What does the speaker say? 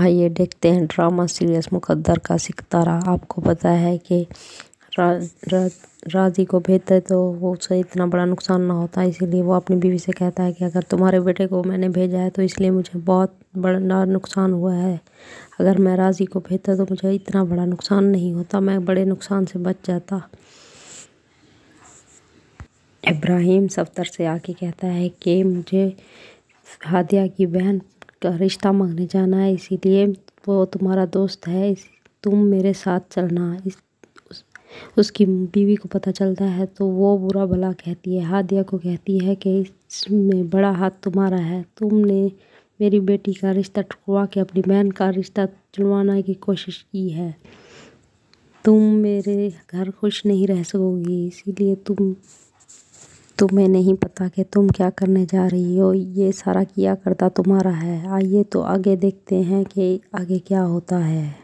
आइए देखते हैं ड्रामा सीरियस मुकद्दर का सिकतारा आपको पता है कि राजी को भेजते तो उसे इतना बड़ा नुकसान ना होता इसीलिए वो अपनी बीवी से कहता है कि अगर तुम्हारे बेटे को मैंने भेजा है तो इसलिए मुझे बहुत बड़ा नुकसान हुआ है अगर मैं राजी को भेजता तो मुझे इतना बड़ा नुकसान नहीं होता मैं बड़े नुकसान से बच जाता इब्राहिम सफ्तर से आके कहता है कि मुझे हादिया की बहन का रिश्ता मांगने जाना है इसीलिए वो तुम्हारा दोस्त है तुम मेरे साथ चलना इस उसकी बीवी को पता चलता है तो वो बुरा भला कहती है हादिया को कहती है कि इसमें बड़ा हाथ तुम्हारा है तुमने मेरी बेटी का रिश्ता ठुकवा के अपनी बहन का रिश्ता जुड़वाने की कोशिश की है तुम मेरे घर खुश नहीं रह सकोगी इसीलिए तुम तुम्हें नहीं पता कि तुम क्या करने जा रही हो ये सारा किया करता तुम्हारा है आइए तो आगे देखते हैं कि आगे क्या होता है